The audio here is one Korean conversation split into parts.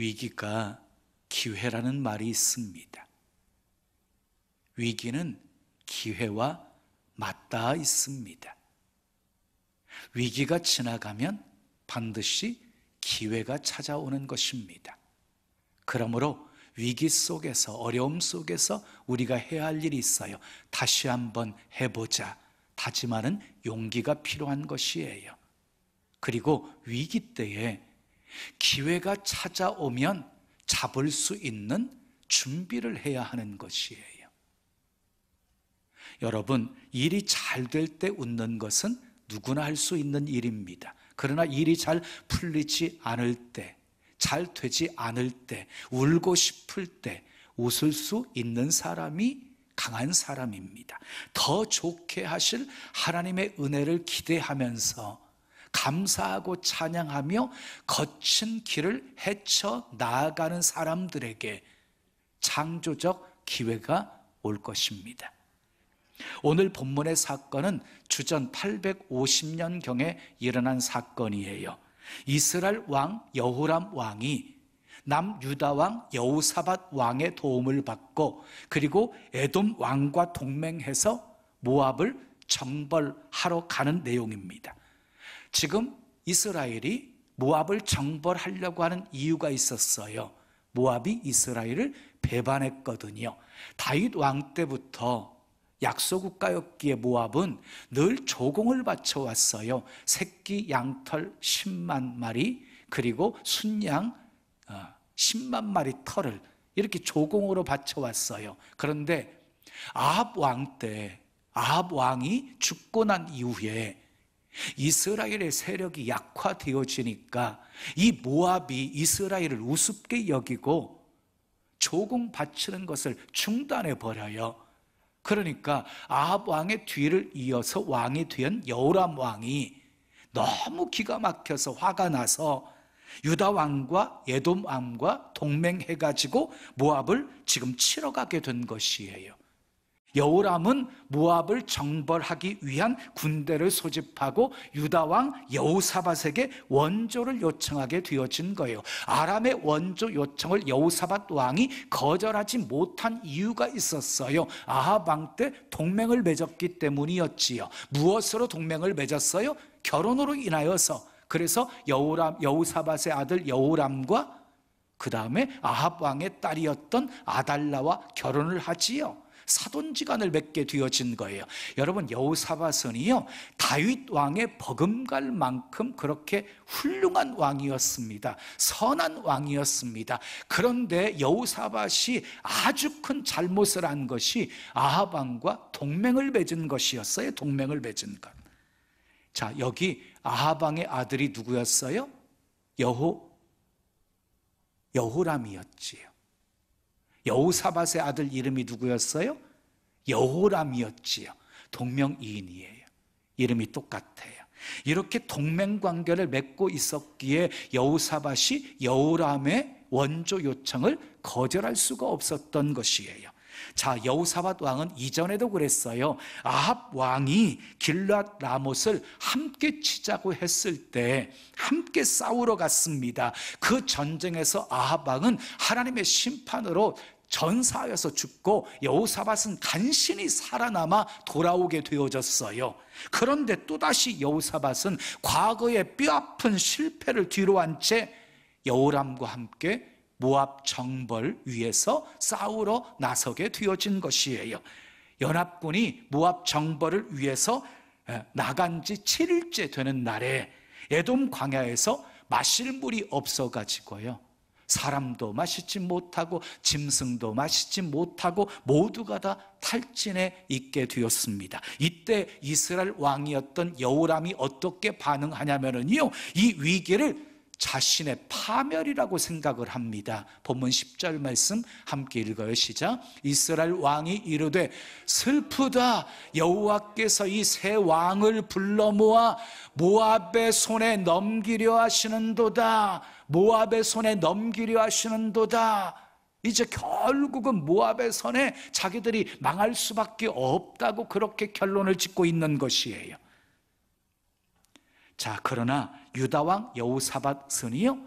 위기가 기회라는 말이 있습니다. 위기는 기회와 맞닿아 있습니다. 위기가 지나가면 반드시 기회가 찾아오는 것입니다. 그러므로 위기 속에서, 어려움 속에서 우리가 해야 할 일이 있어요. 다시 한번 해보자. 다짐하는 용기가 필요한 것이에요. 그리고 위기 때에 기회가 찾아오면 잡을 수 있는 준비를 해야 하는 것이에요. 여러분, 일이 잘 될 때 웃는 것은 누구나 할 수 있는 일입니다. 그러나 일이 잘 풀리지 않을 때, 잘 되지 않을 때, 울고 싶을 때, 웃을 수 있는 사람이 강한 사람입니다. 더 좋게 하실 하나님의 은혜를 기대하면서 감사하고 찬양하며 거친 길을 헤쳐 나아가는 사람들에게 창조적 기회가 올 것입니다. 오늘 본문의 사건은 주전 850년경에 일어난 사건이에요. 이스라엘 왕 여호람 왕이 남 유다 왕 여호사밧 왕의 도움을 받고 그리고 에돔 왕과 동맹해서 모압을 정벌하러 가는 내용입니다. 지금 이스라엘이 모압을 정벌하려고 하는 이유가 있었어요. 모압이 이스라엘을 배반했거든요. 다윗 왕 때부터 약소 국가였기에 모압은 늘 조공을 바쳐 왔어요. 새끼 양털 10만 마리 그리고 순양 10만 어, 마리 털을 이렇게 조공으로 바쳐 왔어요. 그런데 아합 왕 때 아합 왕이 죽고 난 이후에 이스라엘의 세력이 약화되어지니까 이 모압이 이스라엘을 우습게 여기고 조공 바치는 것을 중단해 버려요. 그러니까 아합 왕의 뒤를 이어서 왕이 된 여호람 왕이 너무 기가 막혀서 화가 나서 유다 왕과 예돔 왕과 동맹해 가지고 모압을 지금 치러 가게 된 것이에요. 여우람은 모압을 정벌하기 위한 군대를 소집하고 유다 왕여우사밧에게 원조를 요청하게 되어진 거예요. 아람의 원조 요청을 여호사밧 왕이 거절하지 못한 이유가 있었어요. 아합 왕 때 동맹을 맺었기 때문이었지요. 무엇으로 동맹을 맺었어요? 결혼으로 인하여서. 그래서 여호람 여호사밧의 아들 여호람과 그 다음에 아합 왕의 딸이었던 아달라와 결혼을 하지요. 사돈지간을 맺게 되어진 거예요. 여러분 여우사바선이요 다윗 왕의 버금갈 만큼 그렇게 훌륭한 왕이었습니다. 선한 왕이었습니다. 그런데 여우사밧이 아주 큰 잘못을 한 것이 아하방과 동맹을 맺은 것이었어요. 동맹을 맺은 것. 자, 여기 아하방의 아들이 누구였어요? 여호 여호람이었지요. 여우사밧의 아들 이름이 누구였어요? 여호람이었지요. 동명이인이에요. 이름이 똑같아요. 이렇게 동맹 관계를 맺고 있었기에 여호사밧이 여호람의 원조 요청을 거절할 수가 없었던 것이에요. 자, 여우사밧 왕은 이전에도 그랬어요. 아합 왕이 길랏 라못을 함께 치자고 했을 때 함께 싸우러 갔습니다. 그 전쟁에서 아합 왕은 하나님의 심판으로 전사하여서 죽고 여우사밧은 간신히 살아남아 돌아오게 되어졌어요. 그런데 또다시 여우사밧은 과거의 뼈아픈 실패를 뒤로한 채 여호람과 함께 모압 정벌 위에서 싸우러 나서게 되어진 것이에요. 연합군이 모압 정벌을 위해서 나간 지 7일째 되는 날에 에돔 광야에서 마실 물이 없어 가지고요. 사람도 마시지 못하고 짐승도 마시지 못하고 모두가 다 탈진에 있게 되었습니다. 이때 이스라엘 왕이었던 여호람이 어떻게 반응하냐면은요. 이 위기를 자신의 파멸이라고 생각을 합니다. 본문 10절 말씀 함께 읽어요. 시작. 이스라엘 왕이 이르되 슬프다 여호와께서 이세 왕을 불러 모아 모압의 손에 넘기려 하시는도다. 모압의 손에 넘기려 하시는도다. 이제 결국은 모압의 선에 자기들이 망할 수밖에 없다고 그렇게 결론을 짓고 있는 것이에요. 자, 그러나 유다왕 여우사밧 선이요.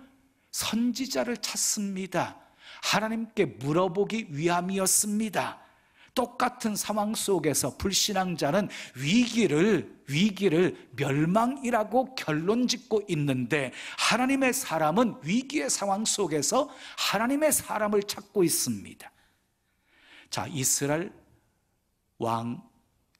선지자를 찾습니다. 하나님께 물어보기 위함이었습니다. 똑같은 상황 속에서 불신앙자는 위기를 위기를 멸망이라고 결론 짓고 있는데 하나님의 사람은 위기의 상황 속에서 하나님의 사람을 찾고 있습니다. 자, 이스라엘 왕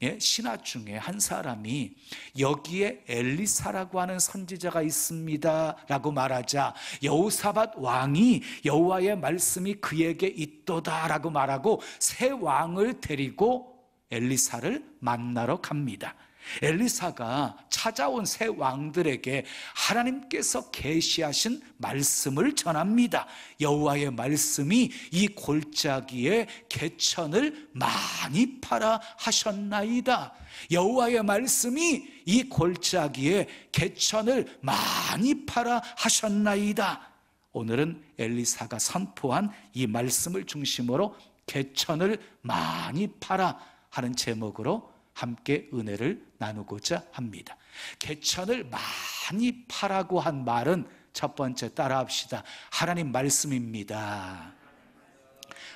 예? 신하 중에 한 사람이 여기에 엘리사라고 하는 선지자가 있습니다라고 말하자 여호사밧 왕이 여호와의 말씀이 그에게 있도다라고 말하고 새 왕을 데리고 엘리사를 만나러 갑니다. 엘리사가 찾아온 세 왕들에게 하나님께서 계시하신 말씀을 전합니다. 여호와의 말씀이 이 골짜기에 개천을 많이 팔아 하셨나이다. 여호와의 말씀이 이 골짜기에 개천을 많이 팔아 하셨나이다. 오늘은 엘리사가 선포한 이 말씀을 중심으로 개천을 많이 팔아 하는 제목으로 함께 은혜를 나누고자 합니다. 개천을 많이 파라고 한 말은 첫 번째 따라합시다. 하나님 말씀입니다.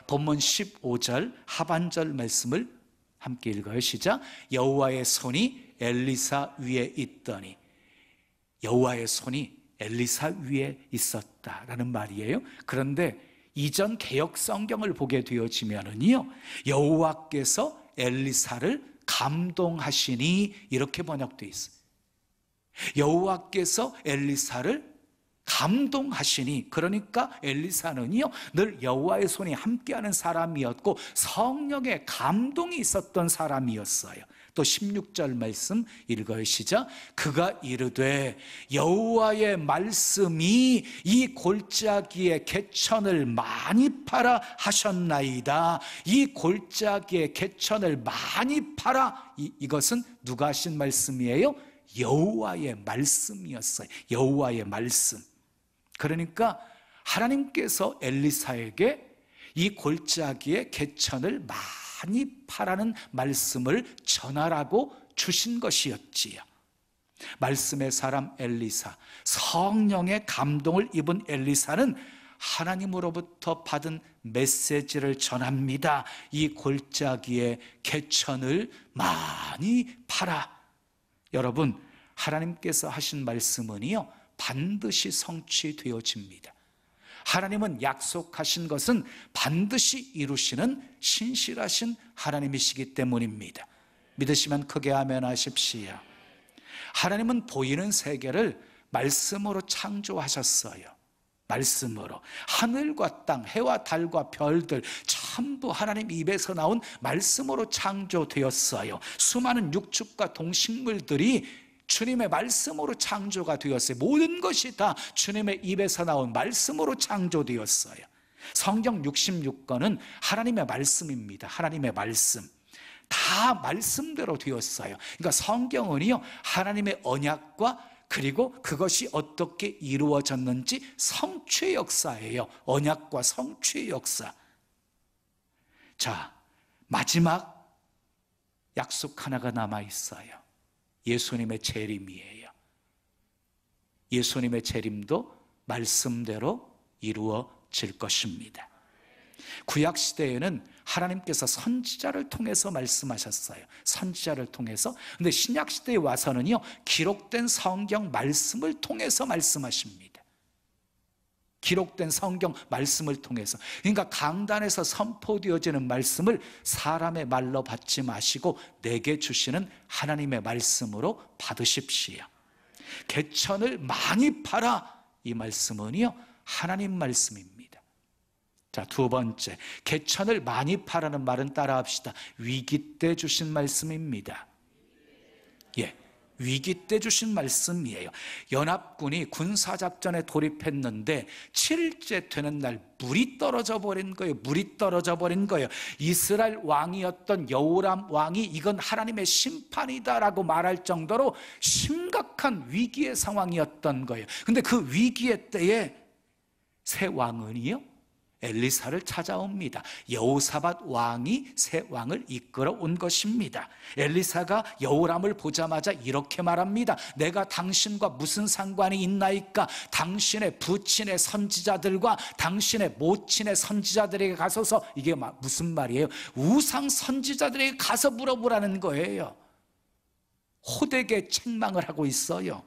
본문 15절 하반절 말씀을 함께 읽어요. 시작. 여호와의 손이 엘리사 위에 있더니 여호와의 손이 엘리사 위에 있었다라는 말이에요. 그런데 이전 개혁 성경을 보게 되어지면은요. 여호와께서 엘리사를 감동하시니 이렇게 번역되어 있어요. 여호와께서 엘리사를 감동하시니 그러니까 엘리사는요 늘 여호와의 손이 함께하는 사람이었고 성령의 감동이 있었던 사람이었어요. 또 16절 말씀 읽어요. 시작. 그가 이르되 여호와의 말씀이 이 골짜기의 개천을 많이 팔아 하셨나이다. 이 골짜기의 개천을 많이 팔아 이, 이것은 누가 하신 말씀이에요? 여호와의 말씀이었어요. 여호와의 말씀. 그러니까 하나님께서 엘리사에게 이 골짜기의 개천을 많이 많이 파라는 말씀을 전하라고 주신 것이었지요. 말씀의 사람 엘리사, 성령의 감동을 입은 엘리사는 하나님으로부터 받은 메시지를 전합니다. 이 골짜기에 개천을 많이 팔아. 여러분, 하나님께서 하신 말씀은요, 반드시 성취되어집니다. 하나님은 약속하신 것은 반드시 이루시는 신실하신 하나님이시기 때문입니다. 믿으시면 크게 아멘 하십시오. 하나님은 보이는 세계를 말씀으로 창조하셨어요. 말씀으로. 하늘과 땅, 해와 달과 별들, 전부 하나님 입에서 나온 말씀으로 창조되었어요. 수많은 육축과 동식물들이 주님의 말씀으로 창조가 되었어요. 모든 것이 다 주님의 입에서 나온 말씀으로 창조되었어요. 성경 66권은 하나님의 말씀입니다. 하나님의 말씀. 다 말씀대로 되었어요. 그러니까 성경은요, 하나님의 언약과 그리고 그것이 어떻게 이루어졌는지 성취 의 역사예요. 언약과 성취 의 역사. 자, 마지막 약속 하나가 남아 있어요. 예수님의 재림이에요. 예수님의 재림도 말씀대로 이루어질 것입니다. 구약 시대에는 하나님께서 선지자를 통해서 말씀하셨어요. 선지자를 통해서. 근데 신약 시대에 와서는요. 기록된 성경 말씀을 통해서 말씀하십니다. 기록된 성경 말씀을 통해서 그러니까 강단에서 선포되어지는 말씀을 사람의 말로 받지 마시고 내게 주시는 하나님의 말씀으로 받으십시오 개천을 많이 팔아 이 말씀은요 하나님 말씀입니다 자두 번째 개천을 많이 팔라는 말은 따라합시다 위기 때 주신 말씀입니다 위기 때 주신 말씀이에요. 연합군이 군사작전에 돌입했는데 7일째 되는 날 물이 떨어져 버린 거예요. 물이 떨어져 버린 거예요. 이스라엘 왕이었던 여호람 왕이 이건 하나님의 심판이다라고 말할 정도로 심각한 위기의 상황이었던 거예요. 근데 그 위기의 때에 새 왕은요? 엘리사를 찾아옵니다. 여호사밧 왕이 새 왕을 이끌어 온 것입니다. 엘리사가 여호람을 보자마자 이렇게 말합니다. 내가 당신과 무슨 상관이 있나이까? 당신의 부친의 선지자들과 당신의 모친의 선지자들에게 가서서 이게 무슨 말이에요? 우상 선지자들에게 가서 물어보라는 거예요. 호되게 책망을 하고 있어요.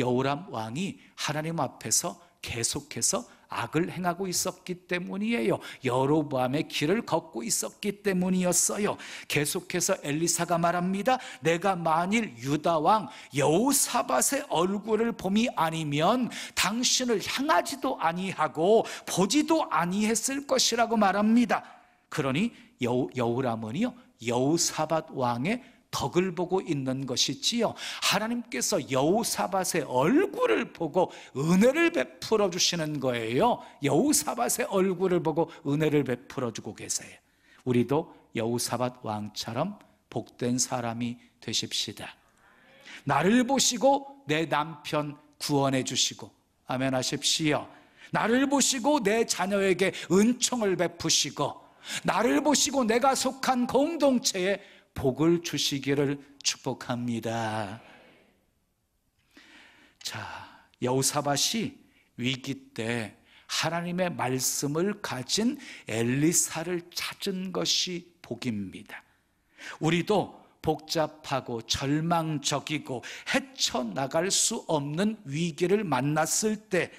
여호람 왕이 하나님 앞에서 계속해서 악을 행하고 있었기 때문이에요. 여로보암의 길을 걷고 있었기 때문이었어요. 계속해서 엘리사가 말합니다. 내가 만일 유다 왕 여호사밧의 얼굴을 봄이 아니면 당신을 향하지도 아니하고 보지도 아니했을 것이라고 말합니다. 그러니 여우, 여우요 여우사밧 왕의 덕을 보고 있는 것이지요. 하나님께서 여우사밧의 얼굴을 보고 은혜를 베풀어 주시는 거예요. 여우사밧의 얼굴을 보고 은혜를 베풀어 주고 계세요. 우리도 여우사밧 왕처럼 복된 사람이 되십시다. 나를 보시고 내 남편 구원해 주시고 아멘 하십시오. 나를 보시고 내 자녀에게 은총을 베푸시고 나를 보시고 내가 속한 공동체에 복을 주시기를 축복합니다. 자, 여우사밭이 위기 때 하나님의 말씀을 가진 엘리사를 찾은 것이 복입니다. 우리도 복잡하고 절망적이고 헤쳐나갈 수 없는 위기를 만났을 때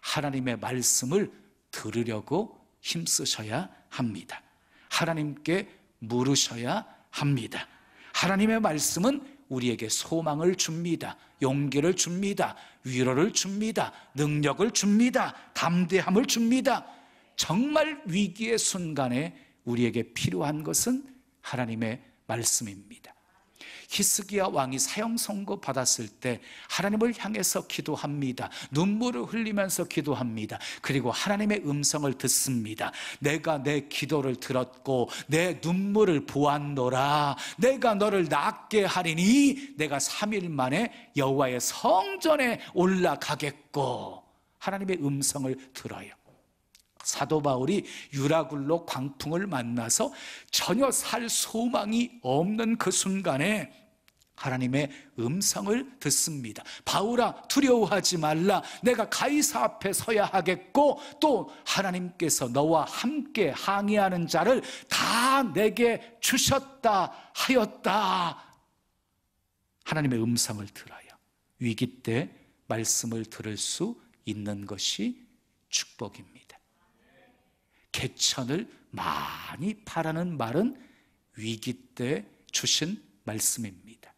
하나님의 말씀을 들으려고 힘쓰셔야 합니다. 하나님께 물으셔야 합니다. 하나님의 말씀은 우리에게 소망을 줍니다. 용기를 줍니다. 위로를 줍니다. 능력을 줍니다. 담대함을 줍니다. 정말 위기의 순간에 우리에게 필요한 것은 하나님의 말씀입니다. 히스기야 왕이 사형 선고 받았을 때 하나님을 향해서 기도합니다. 눈물을 흘리면서 기도합니다. 그리고 하나님의 음성을 듣습니다. 내가 내 기도를 들었고 내 눈물을 보았노라. 내가 너를 낫게 하리니 내가 3일 만에 여호와의 성전에 올라가겠고 하나님의 음성을 들어요. 사도 바울이 유라굴로 광풍을 만나서 전혀 살 소망이 없는 그 순간에 하나님의 음성을 듣습니다. 바울아 두려워하지 말라. 내가 가이사 앞에 서야 하겠고 또 하나님께서 너와 함께 항의하는 자를 다 내게 주셨다 하였다. 하나님의 음성을 들어야 위기 때 말씀을 들을 수 있는 것이 축복입니다. 개천을 많이 파라는 말은 위기 때 주신 말씀입니다.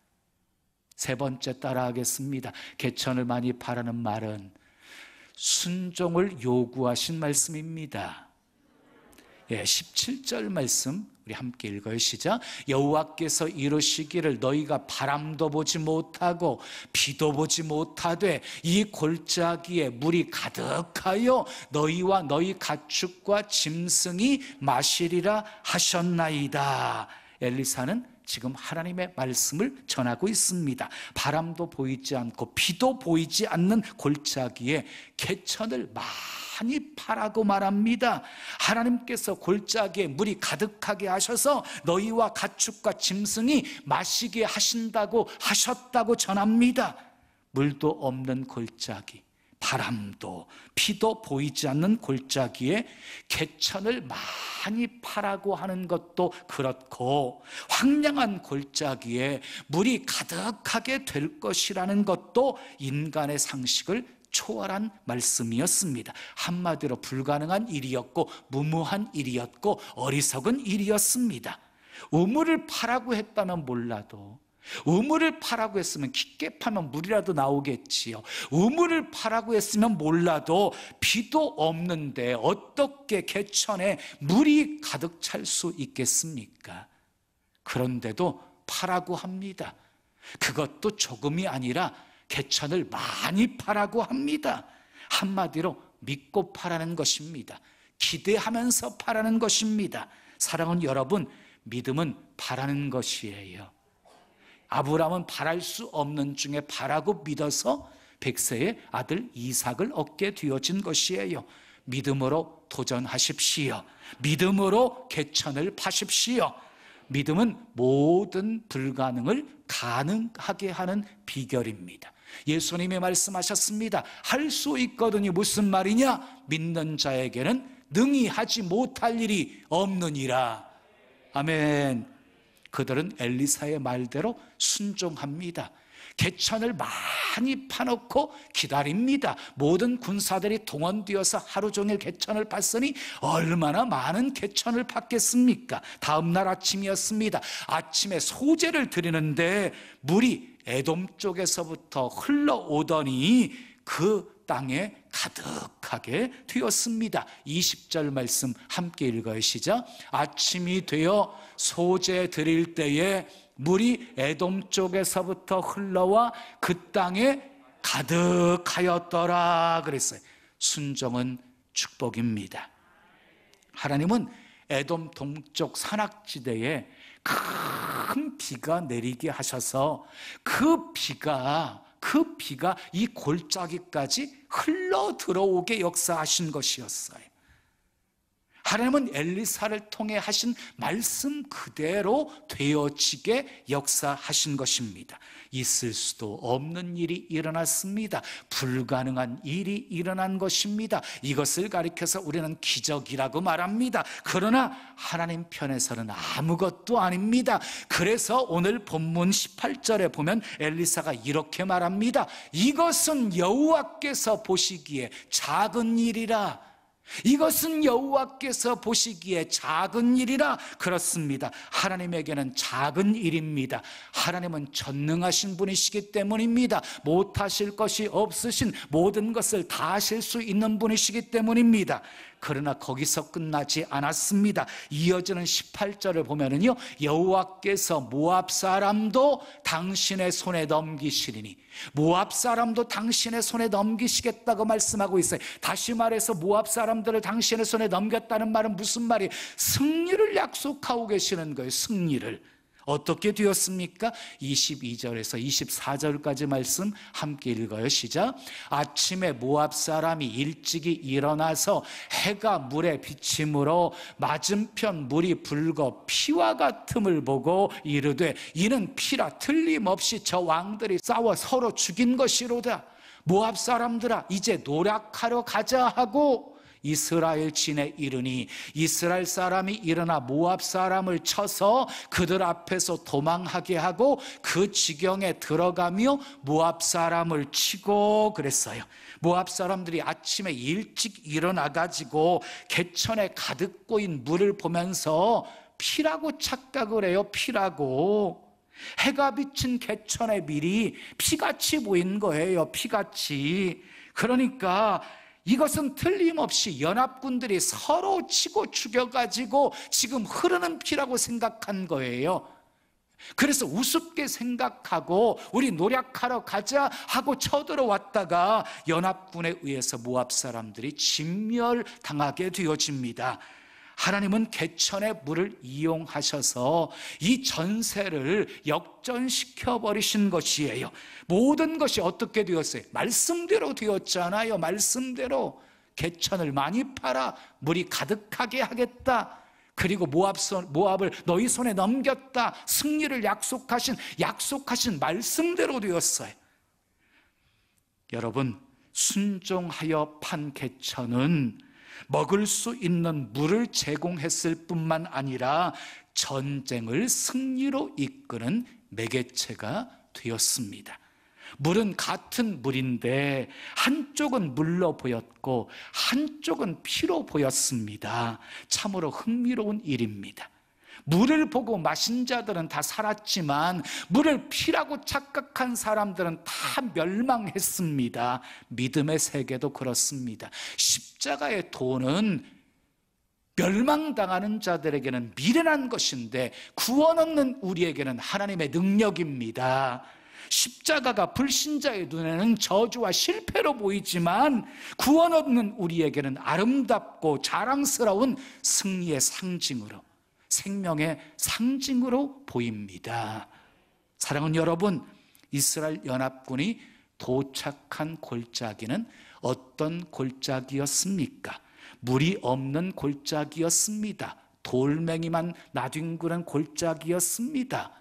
세 번째 따라하겠습니다. 개천을 많이 파라는 말은 순종을 요구하신 말씀입니다. 예, 17절 말씀 우리 함께 읽어요. 시작. 여호와께서 이르시기를 너희가 바람도 보지 못하고 비도 보지 못하되 이 골짜기에 물이 가득하여 너희와 너희 가축과 짐승이 마시리라 하셨나이다. 엘리사는 지금 하나님의 말씀을 전하고 있습니다. 바람도 보이지 않고 비도 보이지 않는 골짜기에 개천을 막 산입하라고 말합니다. 하나님께서 골짜기에 물이 가득하게 하셔서 너희와 가축과 짐승이 마시게 하신다고 하셨다고 전합니다. 물도 없는 골짜기, 바람도 피도 보이지 않는 골짜기에 개천을 많이 파라고 하는 것도 그렇고 황량한 골짜기에 물이 가득하게 될 것이라는 것도 인간의 상식을 초월한 말씀이었습니다. 한마디로 불가능한 일이었고 무모한 일이었고 어리석은 일이었습니다. 우물을 파라고 했다면 몰라도 우물을 파라고 했으면 깊게 파면 물이라도 나오겠지요. 우물을 파라고 했으면 몰라도 비도 없는데 어떻게 개천에 물이 가득 찰 수 있겠습니까? 그런데도 파라고 합니다. 그것도 조금이 아니라 개천을 많이 파라고 합니다. 한마디로 믿고 파라는 것입니다. 기대하면서 파라는 것입니다. 사랑은 여러분, 믿음은 바라는 것이에요. 아브라함은 바랄 수 없는 중에 바라고 믿어서 백세의 아들 이삭을 얻게 되어진 것이에요. 믿음으로 도전하십시오. 믿음으로 개천을 파십시오. 믿음은 모든 불가능을 가능하게 하는 비결입니다. 예수님이 말씀하셨습니다. 할 수 있거든요. 무슨 말이냐? 믿는 자에게는 능히 하지 못할 일이 없느니라. 아멘. 그들은 엘리사의 말대로 순종합니다. 개천을 많이 파놓고 기다립니다. 모든 군사들이 동원되어서 하루 종일 개천을 팠으니 얼마나 많은 개천을 팠겠습니까? 다음날 아침이었습니다. 아침에 소재를 드리는데 물이 애돔 쪽에서부터 흘러오더니 그 땅에 가득하게 되었습니다. 20절 말씀 함께 읽어요. 시작. 아침이 되어 소재 드릴 때에 물이 에돔 쪽에서부터 흘러와 그 땅에 가득하였더라 그랬어요. 순종은 축복입니다. 하나님은 에돔 동쪽 산악지대에 큰 비가 내리게 하셔서 그 비가 그 비가 이 골짜기까지 흘러 들어오게 역사하신 것이었어요. 하나님은 엘리사를 통해 하신 말씀 그대로 되어지게 역사하신 것입니다. 있을 수도 없는 일이 일어났습니다. 불가능한 일이 일어난 것입니다. 이것을 가리켜서 우리는 기적이라고 말합니다. 그러나 하나님 편에서는 아무것도 아닙니다. 그래서 오늘 본문 18절에 보면 엘리사가 이렇게 말합니다. 이것은 여호와께서 보시기에 작은 일이라 이것은 여호와께서 보시기에 작은 일이라 그렇습니다. 하나님에게는 작은 일입니다. 하나님은 전능하신 분이시기 때문입니다. 못하실 것이 없으신 모든 것을 다 하실 수 있는 분이시기 때문입니다. 그러나 거기서 끝나지 않았습니다. 이어지는 18절을 보면은요. 여호와께서 모압 사람도 당신의 손에 넘기시리니 모압 사람도 당신의 손에 넘기시겠다고 말씀하고 있어요. 다시 말해서 모압 사람들을 당신의 손에 넘겼다는 말은 무슨 말이 승리를 약속하고 계시는 거예요. 승리를. 어떻게 되었습니까? 22절에서 24절까지 말씀 함께 읽어요. 시작. 아침에 모압 사람이 일찍이 일어나서 해가 물에 비침으로 맞은편 물이 붉어 피와 같음을 보고 이르되 이는 피라 틀림없이 저 왕들이 싸워 서로 죽인 것이로다. 모압 사람들아 이제 노략하러 가자 하고 이스라엘 진에 이르니 이스라엘 사람이 일어나 모압 사람을 쳐서 그들 앞에서 도망하게 하고 그 지경에 들어가며 모압 사람을 치고 그랬어요. 모압 사람들이 아침에 일찍 일어나 가지고 개천에 가득 꼬인 물을 보면서 피라고 착각을 해요. 피라고. 해가 비친 개천의 밀이 피같이 보인 거예요. 피같이. 그러니까 이것은 틀림없이 연합군들이 서로 치고 죽여가지고 지금 흐르는 피라고 생각한 거예요. 그래서 우습게 생각하고 우리 노력하러 가자 하고 쳐들어왔다가 연합군에 의해서 모압 사람들이 진멸당하게 되어집니다. 하나님은 개천의 물을 이용하셔서 이 전세를 역전시켜 버리신 것이에요. 모든 것이 어떻게 되었어요? 말씀대로 되었잖아요. 말씀대로 개천을 많이 팔아 물이 가득하게 하겠다. 그리고 모압 을 너희 손에 넘겼다. 승리를 약속하신 약속하신 말씀대로 되었어요. 여러분 순종하여 판 개천은 먹을 수 있는 물을 제공했을 뿐만 아니라 전쟁을 승리로 이끄는 매개체가 되었습니다. 물은 같은 물인데 한쪽은 물로 보였고 한쪽은 피로 보였습니다. 참으로 흥미로운 일입니다. 물을 보고 마신 자들은 다 살았지만 물을 피라고 착각한 사람들은 다 멸망했습니다. 믿음의 세계도 그렇습니다. 십자가의 도는 멸망당하는 자들에게는 미련한 것인데 구원 얻는 우리에게는 하나님의 능력입니다. 십자가가 불신자의 눈에는 저주와 실패로 보이지만 구원 얻는 우리에게는 아름답고 자랑스러운 승리의 상징으로 생명의 상징으로 보입니다. 사랑은 여러분, 이스라엘 연합군이 도착한 골짜기는 어떤 골짜기였습니까? 물이 없는 골짜기였습니다. 돌멩이만 나뒹구는 골짜기였습니다.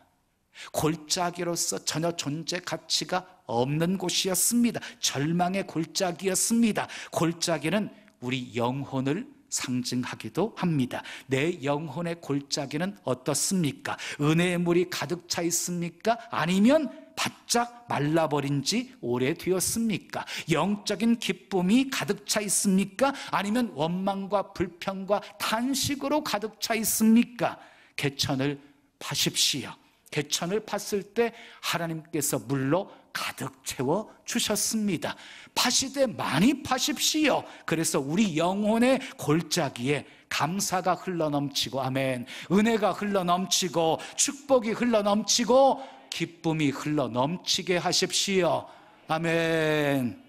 골짜기로서 전혀 존재 가치가 없는 곳이었습니다. 절망의 골짜기였습니다. 골짜기는 우리 영혼을 상징하기도 합니다. 내 영혼의 골짜기는 어떻습니까? 은혜의 물이 가득 차 있습니까? 아니면 바짝 말라버린 지 오래되었습니까? 영적인 기쁨이 가득 차 있습니까? 아니면 원망과 불평과 탄식으로 가득 차 있습니까? 개천을 파십시오. 개천을 팠을 때 하나님께서 물로 가득 채워 주셨습니다. 파시되 많이 파십시오. 그래서 우리 영혼의 골짜기에 감사가 흘러넘치고 아멘. 은혜가 흘러넘치고 축복이 흘러넘치고 기쁨이 흘러넘치게 하십시오. 아멘.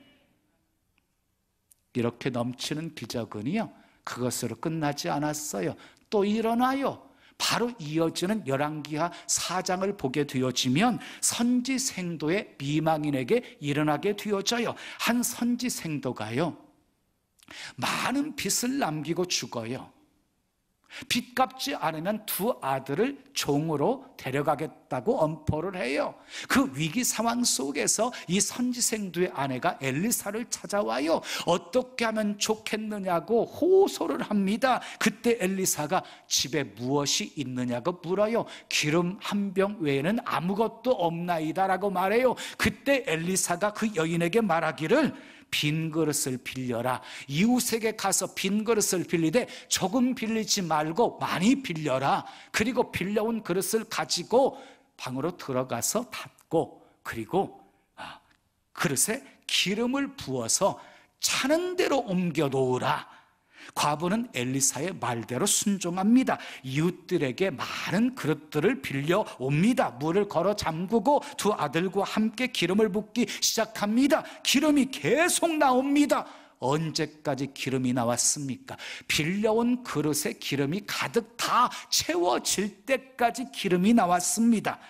이렇게 넘치는 기적은요. 그것으로 끝나지 않았어요. 또 일어나요. 바로 이어지는 열왕기하 4장을 보게 되어지면 선지 생도의 미망인에게 일어나게 되어져요. 한 선지 생도가요. 많은 빚을 남기고 죽어요. 빚 갚지 않으면 두 아들을 종으로 데려가겠다고 엄포를 해요. 그 위기 상황 속에서 이 선지생두의 아내가 엘리사를 찾아와요. 어떻게 하면 좋겠느냐고 호소를 합니다. 그때 엘리사가 집에 무엇이 있느냐고 물어요. 기름 한 병 외에는 아무것도 없나이다라고 말해요. 그때 엘리사가 그 여인에게 말하기를 빈 그릇을 빌려라. 이웃에게 가서 빈 그릇을 빌리되 조금 빌리지 말고 많이 빌려라. 그리고 빌려온 그릇을 가지고 방으로 들어가서 닫고 그리고 아, 그릇에 기름을 부어서 차는 대로 옮겨 놓으라. 과부는 엘리사의 말대로 순종합니다. 이웃들에게 많은 그릇들을 빌려 옵니다. 물을 걸어 잠그고 두 아들과 함께 기름을 붓기 시작합니다. 기름이 계속 나옵니다. 언제까지 기름이 나왔습니까? 빌려온 그릇에 기름이 가득 다 채워질 때까지 기름이 나왔습니다.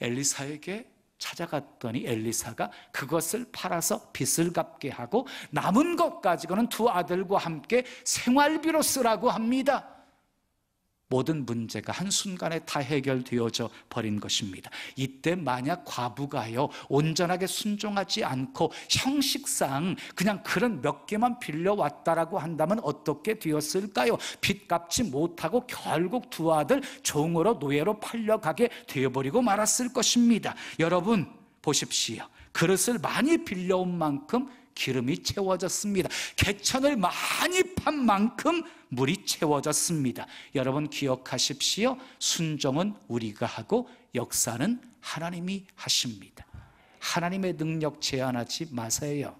엘리사에게 찾아갔더니 엘리사가 그것을 팔아서 빚을 갚게 하고 남은 것 가지고는 두 아들과 함께 생활비로 쓰라고 합니다. 모든 문제가 한순간에 다 해결되어져 버린 것입니다. 이때 만약 과부가요, 온전하게 순종하지 않고 형식상 그냥 그런 몇 개만 빌려왔다라고 한다면 어떻게 되었을까요? 빚 갚지 못하고 결국 두 아들 종으로 노예로 팔려가게 되어버리고 말았을 것입니다. 여러분, 보십시오. 그릇을 많이 빌려온 만큼 기름이 채워졌습니다. 개천을 많이 판 만큼 물이 채워졌습니다. 여러분 기억하십시오. 순종은 우리가 하고 역사는 하나님이 하십니다. 하나님의 능력 제한하지 마세요.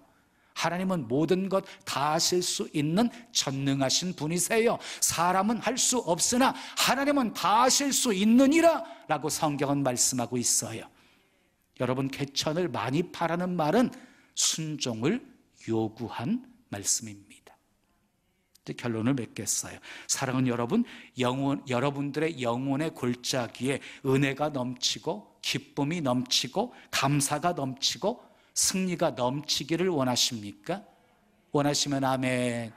하나님은 모든 것 다 하실 수 있는 전능하신 분이세요. 사람은 할 수 없으나 하나님은 다 하실 수 있느니라 라고 성경은 말씀하고 있어요. 여러분, 개천을 많이 파라는 말은 순종을 요구한 말씀입니다. 이제 결론을 맺겠어요. 사랑은 여러분, 영혼, 여러분들의 영혼의 골짜기에 은혜가 넘치고, 기쁨이 넘치고, 감사가 넘치고, 승리가 넘치기를 원하십니까? 원하시면 아멘.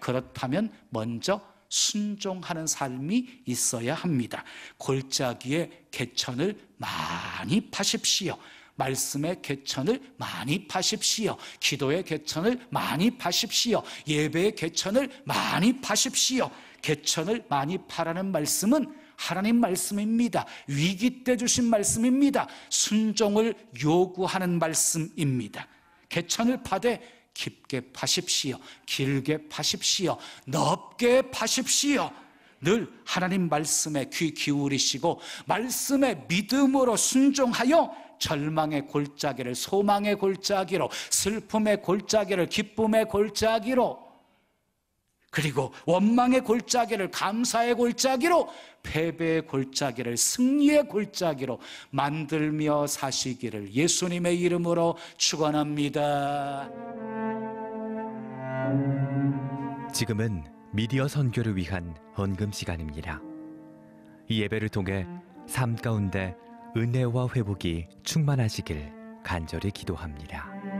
그렇다면 먼저 순종하는 삶이 있어야 합니다. 골짜기에 개천을 많이 파십시오. 말씀의 개천을 많이 파십시오. 기도의 개천을 많이 파십시오. 예배의 개천을 많이 파십시오. 개천을 많이 파라는 말씀은 하나님 말씀입니다. 위기 때 주신 말씀입니다. 순종을 요구하는 말씀입니다. 개천을 파되 깊게 파십시오. 길게 파십시오. 넓게 파십시오. 늘 하나님 말씀에 귀 기울이시고 말씀의 믿음으로 순종하여 절망의 골짜기를 소망의 골짜기로, 슬픔의 골짜기를 기쁨의 골짜기로, 그리고 원망의 골짜기를 감사의 골짜기로, 패배의 골짜기를 승리의 골짜기로 만들며 사시기를 예수님의 이름으로 축원합니다. 지금은 미디어 선교를 위한 헌금 시간입니다. 이 예배를 통해 삶 가운데 은혜와 회복이 충만하시길 간절히 기도합니다.